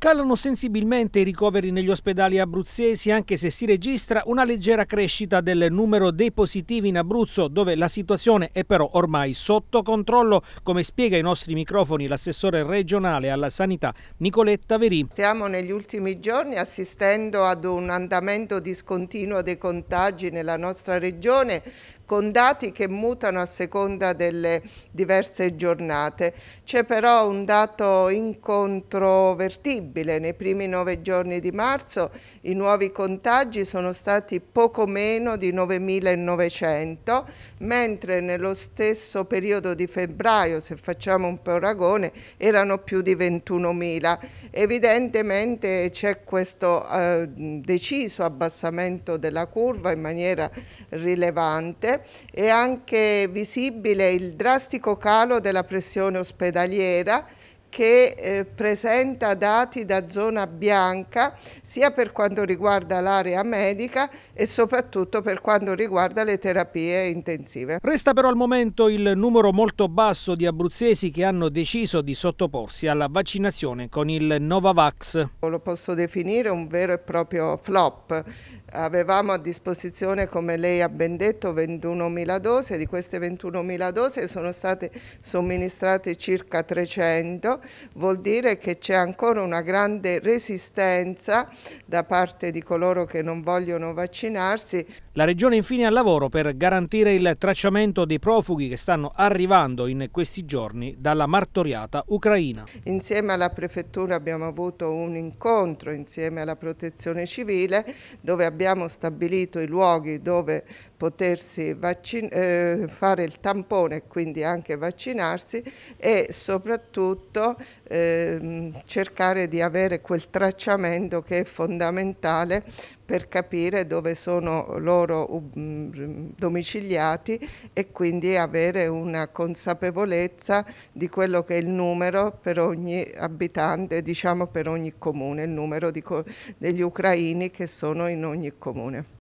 Calano sensibilmente i ricoveri negli ospedali abruzzesi anche se si registra una leggera crescita del numero dei positivi in Abruzzo dove la situazione è però ormai sotto controllo come spiega ai nostri microfoni l'assessore regionale alla sanità Nicoletta Verì. Stiamo negli ultimi giorni assistendo ad un andamento discontinuo dei contagi nella nostra regione con dati che mutano a seconda delle diverse giornate. C'è però un dato incontrovertibile terribile. Nei primi nove giorni di marzo i nuovi contagi sono stati poco meno di 9.900, mentre nello stesso periodo di febbraio, se facciamo un paragone, erano più di 21.000. Evidentemente c'è questo eh, deciso abbassamento della curva in maniera rilevante e anche visibile il drastico calo della pressione ospedaliera che eh, presenta dati da zona bianca sia per quanto riguarda l'area medica e soprattutto per quanto riguarda le terapie intensive. Resta però al momento il numero molto basso di abruzzesi che hanno deciso di sottoporsi alla vaccinazione con il Novavax. Lo posso definire un vero e proprio flop. Avevamo a disposizione, come lei ha ben detto, 21.000 dosi, di queste 21.000 dosi sono state somministrate circa 300 vuol dire che c'è ancora una grande resistenza da parte di coloro che non vogliono vaccinarsi. La Regione infine al lavoro per garantire il tracciamento dei profughi che stanno arrivando in questi giorni dalla martoriata Ucraina. Insieme alla Prefettura abbiamo avuto un incontro insieme alla Protezione Civile dove abbiamo stabilito i luoghi dove potersi eh, fare il tampone e quindi anche vaccinarsi e soprattutto eh, cercare di avere quel tracciamento che è fondamentale per capire dove sono loro um, domiciliati e quindi avere una consapevolezza di quello che è il numero per ogni abitante, diciamo per ogni comune, il numero degli ucraini che sono in ogni comune.